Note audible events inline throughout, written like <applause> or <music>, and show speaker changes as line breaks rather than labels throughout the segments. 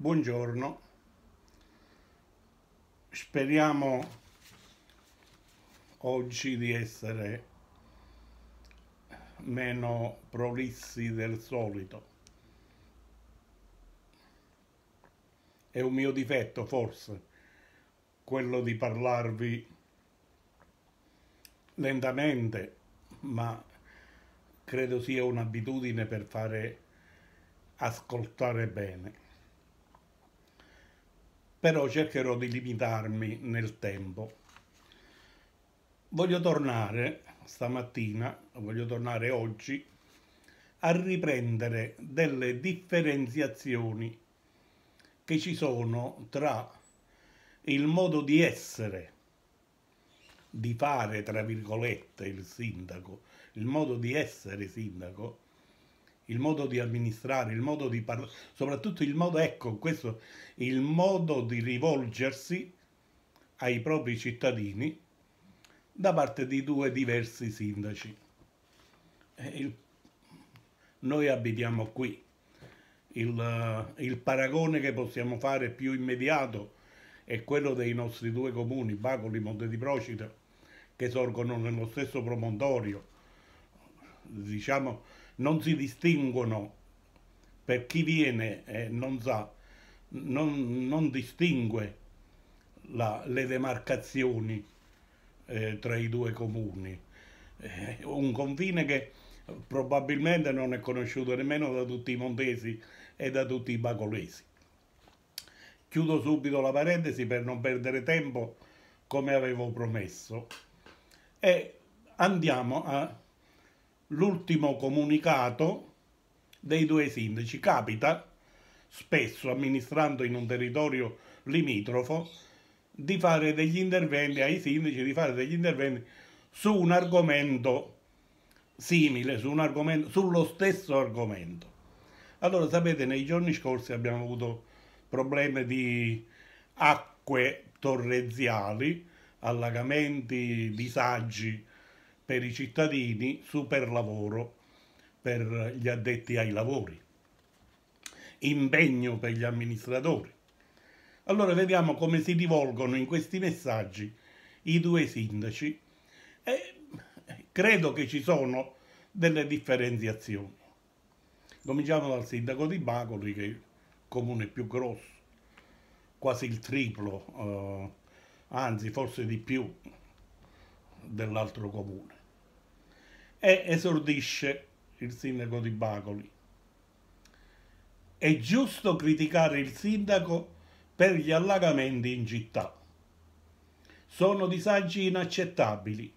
buongiorno, speriamo oggi di essere meno prolissi del solito. È un mio difetto forse quello di parlarvi lentamente, ma credo sia un'abitudine per fare ascoltare bene però cercherò di limitarmi nel tempo. Voglio tornare stamattina, voglio tornare oggi, a riprendere delle differenziazioni che ci sono tra il modo di essere, di fare, tra virgolette, il sindaco, il modo di essere sindaco, il modo di amministrare, il modo di parlare, soprattutto il modo, ecco, questo, il modo di rivolgersi ai propri cittadini da parte di due diversi sindaci. Il, noi abitiamo qui. Il, il paragone che possiamo fare più immediato è quello dei nostri due comuni, Bacoli e Monte di Procida, che sorgono nello stesso promontorio. Diciamo, non si distinguono per chi viene e non sa, non, non distingue la, le demarcazioni eh, tra i due comuni. Eh, un confine che probabilmente non è conosciuto nemmeno da tutti i montesi e da tutti i bacolesi. Chiudo subito la parentesi per non perdere tempo, come avevo promesso, e andiamo a l'ultimo comunicato dei due sindaci. Capita spesso, amministrando in un territorio limitrofo, di fare degli interventi ai sindaci, di fare degli interventi su un argomento simile, su un argomento, sullo stesso argomento. Allora, sapete, nei giorni scorsi abbiamo avuto problemi di acque torrenziali, allagamenti, disagi per i cittadini super lavoro per gli addetti ai lavori, impegno per gli amministratori. Allora vediamo come si rivolgono in questi messaggi i due sindaci e credo che ci sono delle differenziazioni. Cominciamo dal sindaco di Bacoli che è il comune più grosso, quasi il triplo, eh, anzi forse di più dell'altro comune e esordisce il sindaco di Bacoli. È giusto criticare il sindaco per gli allagamenti in città. Sono disagi inaccettabili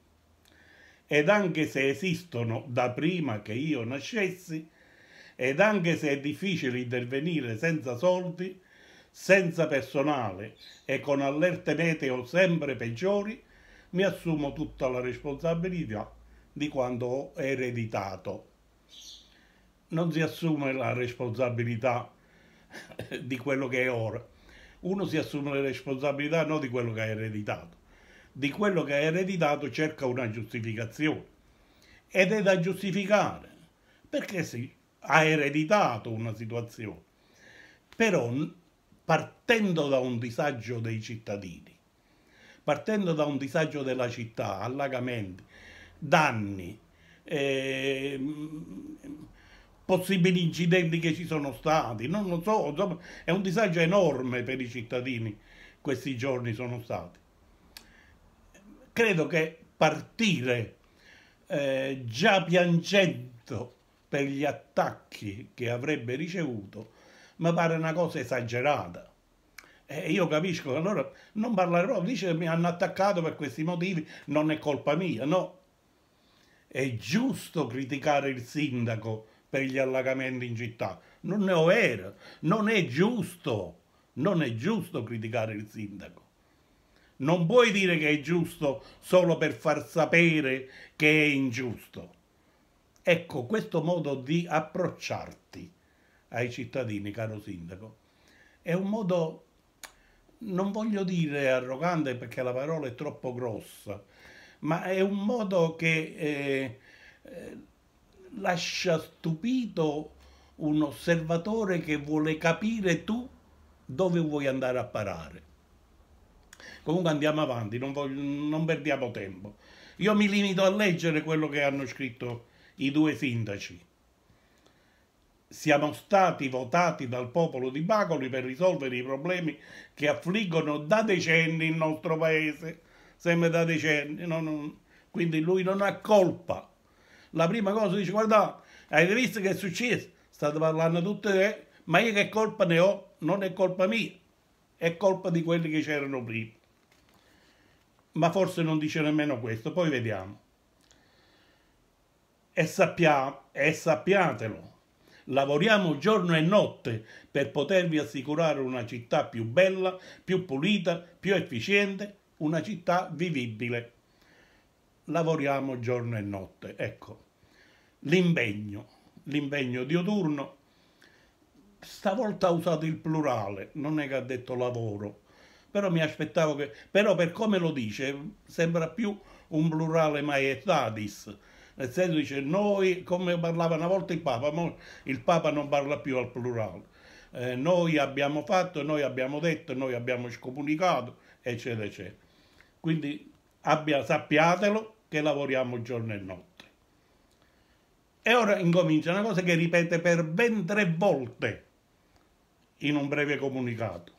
ed anche se esistono da prima che io nascessi, ed anche se è difficile intervenire senza soldi, senza personale e con allerte meteo sempre peggiori, mi assumo tutta la responsabilità di quanto ereditato. Non si assume la responsabilità <coughs> di quello che è ora. Uno si assume le responsabilità non di quello che ha ereditato. Di quello che ha ereditato cerca una giustificazione. Ed è da giustificare. Perché si ha ereditato una situazione. Però partendo da un disagio dei cittadini, partendo da un disagio della città, allagamenti, danni, eh, possibili incidenti che ci sono stati, non lo so, insomma, è un disagio enorme per i cittadini questi giorni sono stati. Credo che partire eh, già piangendo per gli attacchi che avrebbe ricevuto mi pare una cosa esagerata. E io capisco, allora non parlare parlerò, dice mi hanno attaccato per questi motivi, non è colpa mia, no, è giusto criticare il sindaco per gli allagamenti in città, non ne ho era, non è giusto, non è giusto criticare il sindaco. Non puoi dire che è giusto solo per far sapere che è ingiusto. Ecco questo modo di approcciarti ai cittadini, caro sindaco, è un modo, non voglio dire arrogante perché la parola è troppo grossa, ma è un modo che eh, eh, lascia stupito un osservatore che vuole capire tu dove vuoi andare a parare. Comunque andiamo avanti, non, voglio, non perdiamo tempo. Io mi limito a leggere quello che hanno scritto i due sindaci. Siamo stati votati dal popolo di Bacoli per risolvere i problemi che affliggono da decenni il nostro paese sempre da decenni, non, non, quindi lui non ha colpa. La prima cosa dice, guarda, avete visto che è successo? State parlando tutte, eh? ma io che colpa ne ho? Non è colpa mia, è colpa di quelli che c'erano prima. Ma forse non dice nemmeno questo, poi vediamo. E, sappia, e sappiatelo, lavoriamo giorno e notte per potervi assicurare una città più bella, più pulita, più efficiente una città vivibile. Lavoriamo giorno e notte, ecco. L'impegno, l'impegno diurno, stavolta ha usato il plurale, non è che ha detto lavoro, però mi aspettavo che, però per come lo dice, sembra più un plurale maestadis, nel senso dice noi, come parlava una volta il Papa, il Papa non parla più al plurale, eh, noi abbiamo fatto, noi abbiamo detto, noi abbiamo scomunicato, eccetera, eccetera. Quindi abbia, sappiatelo che lavoriamo giorno e notte. E ora incomincia una cosa che ripete per ben tre volte in un breve comunicato.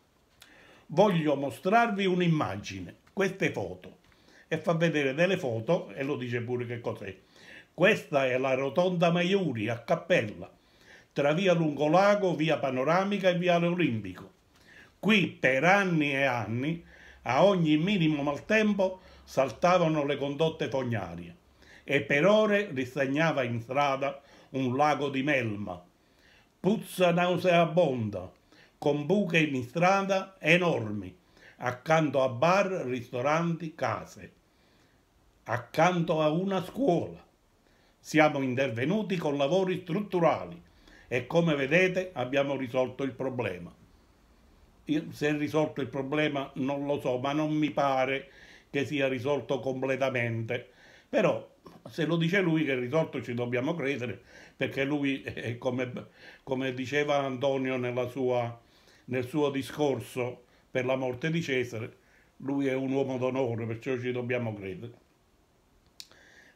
Voglio mostrarvi un'immagine, queste foto, e fa vedere delle foto e lo dice pure che cos'è. Questa è la rotonda Maiuri a Cappella, tra via Lungolago, via Panoramica e via Olimpico. Qui per anni e anni a ogni minimo maltempo saltavano le condotte fognarie e per ore ristagnava in strada un lago di melma. Puzza nauseabonda, con buche in strada enormi, accanto a bar, ristoranti, case, accanto a una scuola. Siamo intervenuti con lavori strutturali e come vedete abbiamo risolto il problema se è risolto il problema non lo so, ma non mi pare che sia risolto completamente. Però se lo dice lui che è risolto ci dobbiamo credere, perché lui, come, come diceva Antonio sua, nel suo discorso per la morte di Cesare, lui è un uomo d'onore, perciò ci dobbiamo credere.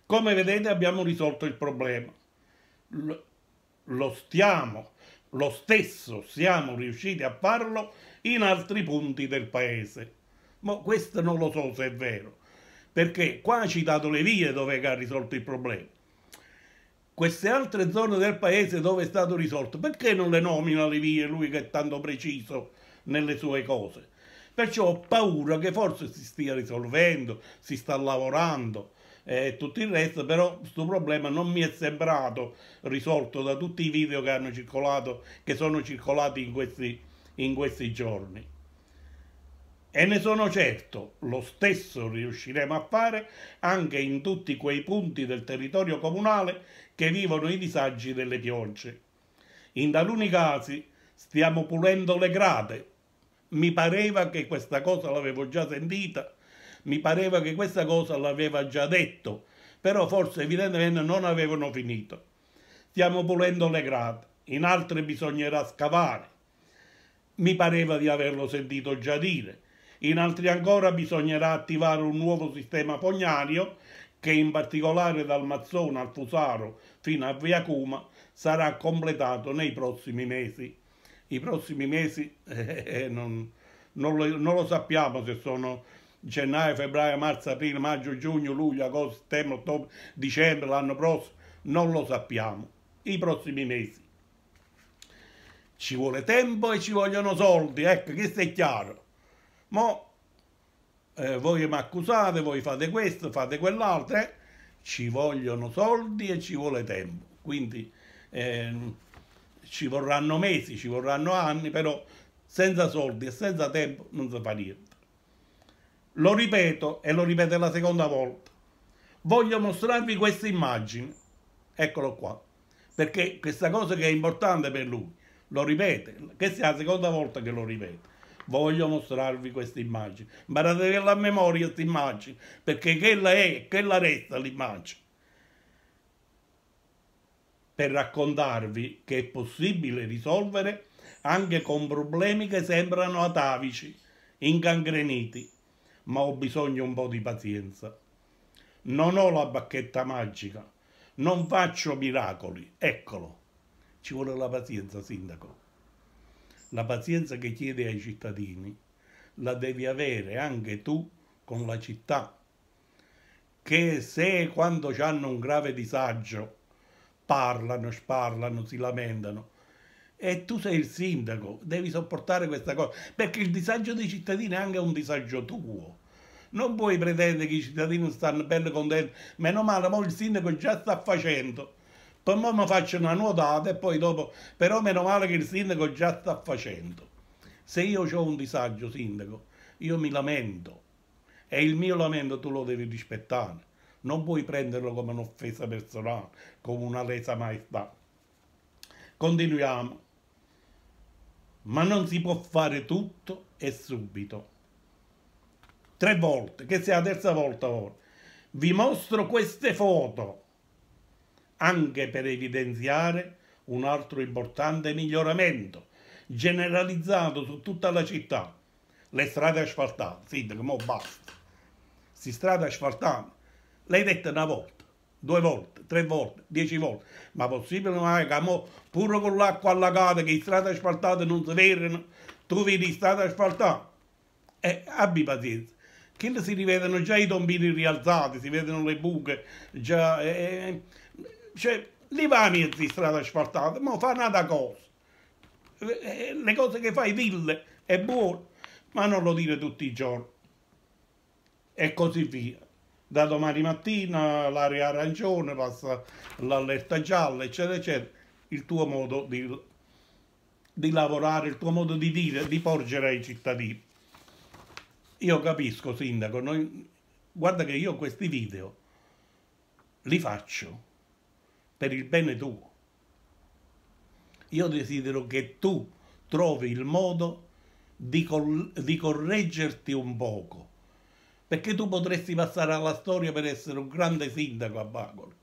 Come vedete abbiamo risolto il problema. Lo stiamo, lo stesso siamo riusciti a farlo in altri punti del paese. Ma questo non lo so se è vero, perché qua ha citato le vie dove ha risolto il problema. Queste altre zone del paese dove è stato risolto, perché non le nomina le vie lui che è tanto preciso nelle sue cose? Perciò ho paura che forse si stia risolvendo, si sta lavorando eh, e tutto il resto, però questo problema non mi è sembrato risolto da tutti i video che hanno circolato, che sono circolati in questi in questi giorni. E ne sono certo, lo stesso riusciremo a fare anche in tutti quei punti del territorio comunale che vivono i disagi delle piogge. In taluni casi stiamo pulendo le grate. Mi pareva che questa cosa l'avevo già sentita, mi pareva che questa cosa l'aveva già detto, però forse evidentemente non avevano finito. Stiamo pulendo le grate, in altre bisognerà scavare, mi pareva di averlo sentito già dire. In altri ancora bisognerà attivare un nuovo sistema fognario che in particolare dal Mazzone al Fusaro fino a Via Cuma sarà completato nei prossimi mesi. I prossimi mesi <laughs> eh, non, non, lo, non, lo, sappiamo se sono gennaio, febbraio, marzo, aprile, maggio, giugno, luglio, agosto, settembre, ottobre, dicembre, l'anno prossimo, non lo sappiamo. I prossimi mesi ci vuole tempo e ci vogliono soldi, ecco, questo è chiaro. Ma eh, voi mi accusate, voi fate questo, fate quell'altro, eh? ci vogliono soldi e ci vuole tempo. Quindi eh, ci vorranno mesi, ci vorranno anni, però senza soldi e senza tempo non si fa niente. Lo ripeto e lo ripeto la seconda volta. Voglio mostrarvi questa immagine. Eccolo qua. Perché questa cosa che è importante per lui lo ripete, questa è la seconda volta che lo ripete. Voglio mostrarvi questa immagine. Imparate a memoria questa immagine, perché quella è e quella resta l'immagine. Per raccontarvi che è possibile risolvere anche con problemi che sembrano atavici, incangreniti, ma ho bisogno un po' di pazienza. Non ho la bacchetta magica, non faccio miracoli, eccolo. Ci vuole la pazienza, Sindaco. La pazienza che chiedi ai cittadini la devi avere anche tu con la città, che se quando hanno un grave disagio parlano, sparlano, si lamentano, e tu sei il sindaco, devi sopportare questa cosa, perché il disagio dei cittadini è anche un disagio tuo. Non puoi pretendere che i cittadini stanno bene contenti, meno male, ma il sindaco già sta facendo poi mi faccio una nuotata e poi dopo, però meno male che il sindaco già sta facendo. Se io ho un disagio, sindaco, io mi lamento e il mio lamento tu lo devi rispettare. Non puoi prenderlo come un'offesa personale, come una resa maestà. Continuiamo. Ma non si può fare tutto e subito. Tre volte, che sia la terza volta ora. Vi mostro queste foto anche per evidenziare un altro importante miglioramento generalizzato su tutta la città, le strade asfaltate. Sì, che mo basta. Si strade asfaltate, l'hai detto una volta, due volte, tre volte, dieci volte, ma possibile mai che mo, pure con l'acqua allagata, che le strade asfaltate non si vedono, tu vedi strade asfaltate. E eh, abbi pazienza che si rivedono già i tombini rialzati, si vedono le buche, già, eh, eh cioè, li va a mezzi strada asfaltata, ma fa un'altra cosa. Eh, le cose che fai ville è buono, ma non lo dire tutti i giorni. E così via. Da domani mattina l'aria arancione passa l'allerta gialla, eccetera, eccetera. Il tuo modo di, di lavorare, il tuo modo di dire, di porgere ai cittadini. Io capisco, sindaco, noi, guarda che io questi video li faccio per il bene tuo. Io desidero che tu trovi il modo di, col- di correggerti un poco, perché tu potresti passare alla storia per essere un grande sindaco a Bagoli.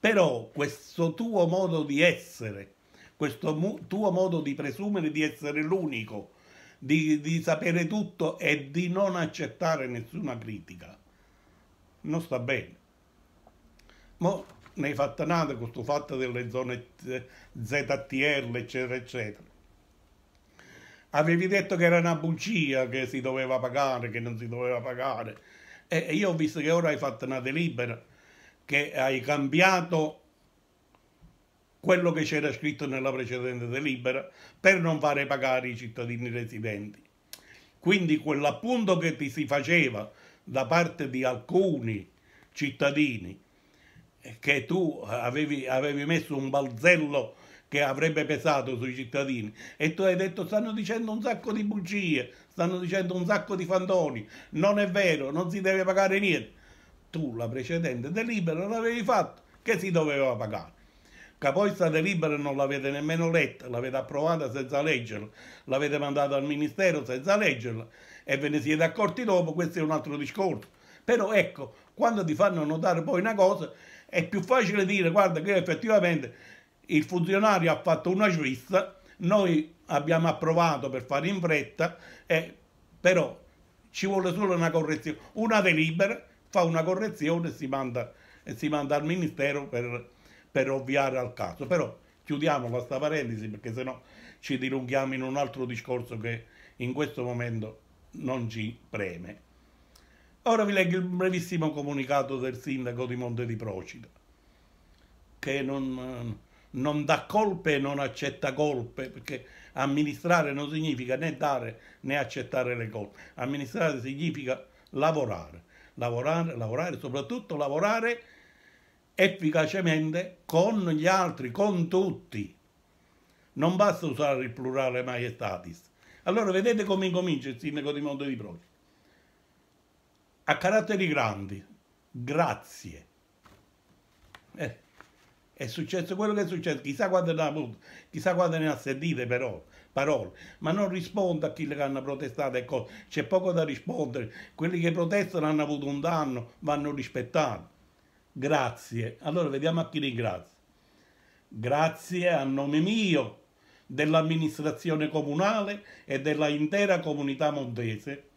Però questo tuo modo di essere, questo mu- tuo modo di presumere di essere l'unico, di, di, sapere tutto e di non accettare nessuna critica. Non sta bene. Ma ne hai fatta nata con questo fatto delle zone ZTL, eccetera, eccetera. Avevi detto che era una bugia, che si doveva pagare, che non si doveva pagare. E io ho visto che ora hai fatto una delibera, che hai cambiato quello che c'era scritto nella precedente delibera per non fare pagare i cittadini residenti. Quindi quell'appunto che ti si faceva da parte di alcuni cittadini che tu avevi, avevi messo un balzello che avrebbe pesato sui cittadini e tu hai detto stanno dicendo un sacco di bugie, stanno dicendo un sacco di fantoni, non è vero, non si deve pagare niente. Tu la precedente delibera l'avevi fatto, che si doveva pagare. Che poi sta delibera non l'avete nemmeno letta, l'avete approvata senza leggerla, l'avete mandata al Ministero senza leggerla e ve ne siete accorti dopo, questo è un altro discorso. Però ecco, quando ti fanno notare poi una cosa è più facile dire, guarda, che effettivamente il funzionario ha fatto una svista, noi abbiamo approvato per fare in fretta, eh, però ci vuole solo una correzione. Una delibera fa una correzione e si manda, e si manda al Ministero per, per ovviare al caso. Però chiudiamo questa parentesi perché sennò ci dilunghiamo in un altro discorso che in questo momento non ci preme. Ora vi leggo il brevissimo comunicato del sindaco di Monte di Procida, che non, non dà colpe e non accetta colpe, perché amministrare non significa né dare né accettare le colpe. Amministrare significa lavorare, lavorare, lavorare, soprattutto lavorare efficacemente con gli altri, con tutti. Non basta usare il plurale maestatis. Allora vedete come incomincia il sindaco di Monte di Procida a caratteri grandi. Grazie. Eh, è successo quello che è successo, chissà quando ne ha avuto, chissà quante ne ha sentite però, parole, ma non risponde a chi le hanno protestate. Ecco, c'è poco da rispondere, quelli che protestano hanno avuto un danno, vanno rispettati. Grazie. Allora vediamo a chi ringrazio. Grazie a nome mio, dell'amministrazione comunale e della intera comunità montese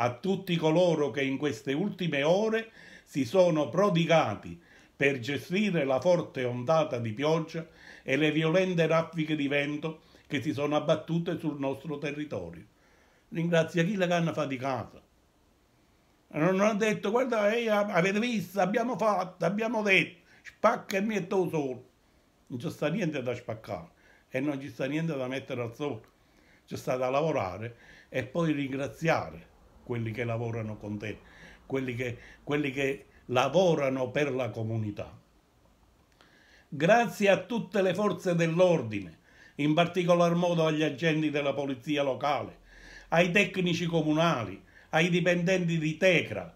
a tutti coloro che in queste ultime ore si sono prodigati per gestire la forte ondata di pioggia e le violente raffiche di vento che si sono abbattute sul nostro territorio. Ringrazia chi la canna faticata. Non ha detto, guarda, eh, avete visto, abbiamo fatto, abbiamo detto, spacca e metto solo. Non c'è sta niente da spaccare e non ci sta niente da mettere al sole. C'è sta da lavorare e poi ringraziare quelli che lavorano con te, quelli che, quelli che lavorano per la comunità. Grazie a tutte le forze dell'ordine, in particolar modo agli agenti della polizia locale, ai tecnici comunali, ai dipendenti di Tecra,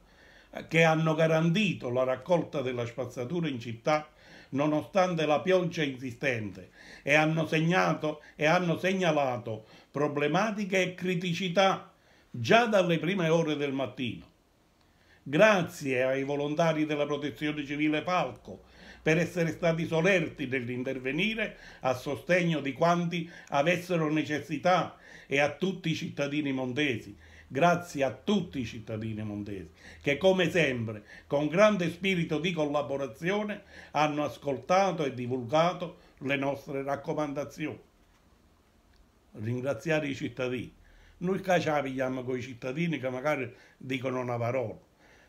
che hanno garantito la raccolta della spazzatura in città nonostante la pioggia insistente e hanno, segnato, e hanno segnalato problematiche e criticità già dalle prime ore del mattino. Grazie ai volontari della Protezione Civile Falco per essere stati solerti nell'intervenire a sostegno di quanti avessero necessità e a tutti i cittadini montesi. Grazie a tutti i cittadini montesi che come sempre con grande spirito di collaborazione hanno ascoltato e divulgato le nostre raccomandazioni. Ringraziare i cittadini noi qua ce la pigliamo con i cittadini che magari dicono una parola,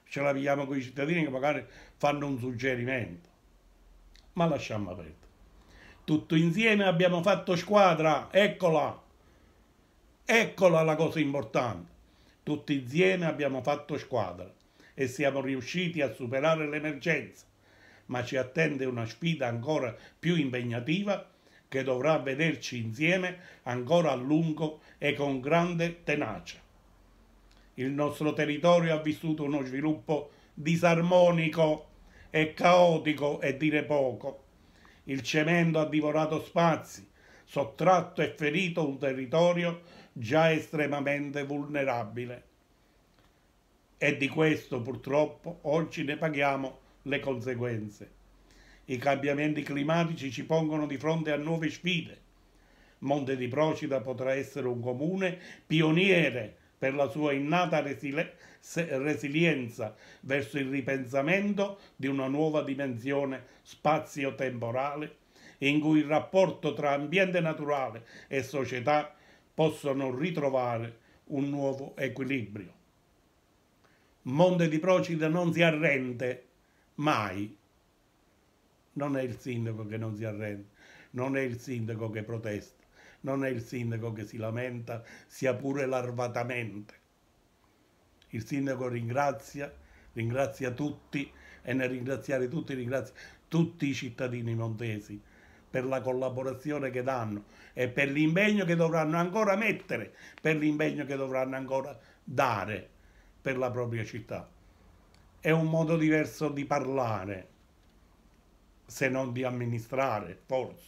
ce la pigliamo con i cittadini che magari fanno un suggerimento. Ma lasciamo aperto. Tutto insieme abbiamo fatto squadra, eccola, eccola la cosa importante. Tutti insieme abbiamo fatto squadra e siamo riusciti a superare l'emergenza, ma ci attende una sfida ancora più impegnativa che dovrà vederci insieme ancora a lungo e con grande tenacia. Il nostro territorio ha vissuto uno sviluppo disarmonico e caotico e dire poco. Il cemento ha divorato spazi, sottratto e ferito un territorio già estremamente vulnerabile. E di questo purtroppo oggi ne paghiamo le conseguenze. I cambiamenti climatici ci pongono di fronte a nuove sfide. Monte di Procida potrà essere un comune pioniere per la sua innata resilienza verso il ripensamento di una nuova dimensione spazio-temporale in cui il rapporto tra ambiente naturale e società possono ritrovare un nuovo equilibrio. Monte di Procida non si arrende mai non è il sindaco che non si arrende, non è il sindaco che protesta, non è il sindaco che si lamenta, sia pure larvatamente. Il sindaco ringrazia, ringrazia tutti e nel ringraziare tutti ringrazia tutti i cittadini montesi per la collaborazione che danno e per l'impegno che dovranno ancora mettere, per l'impegno che dovranno ancora dare per la propria città. È un modo diverso di parlare se non di amministrare, forse,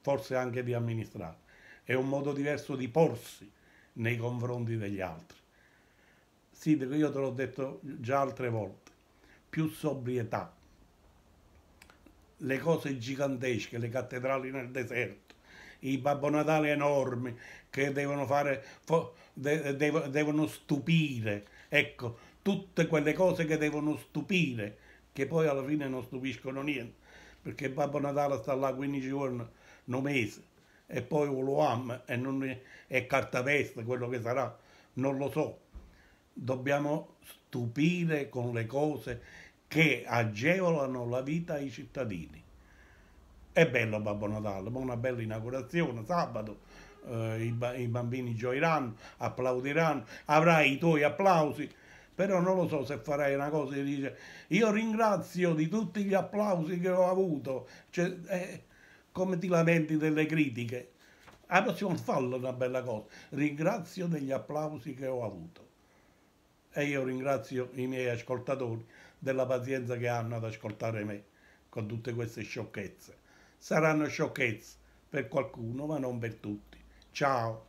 forse anche di amministrare. È un modo diverso di porsi nei confronti degli altri. Sì, io te l'ho detto già altre volte, più sobrietà. Le cose gigantesche, le cattedrali nel deserto, i Babbo Natale enormi che devono fare, devono stupire, ecco, tutte quelle cose che devono stupire, che poi alla fine non stupiscono niente perché Babbo Natale sta là 15 giorni, un mese, e poi lo ama e non è, è cartapesta quello che sarà, non lo so. Dobbiamo stupire con le cose che agevolano la vita ai cittadini. È bello Babbo Natale, una bella inaugurazione, sabato, eh, i, i bambini gioiranno, applaudiranno, avrai i tuoi applausi, però non lo so se farai una cosa che dice io ringrazio di tutti gli applausi che ho avuto, cioè, eh, come ti lamenti delle critiche? Ah, ma non fallo una bella cosa, ringrazio degli applausi che ho avuto e io ringrazio i miei ascoltatori della pazienza che hanno ad ascoltare me con tutte queste sciocchezze. Saranno sciocchezze per qualcuno, ma non per tutti. Ciao!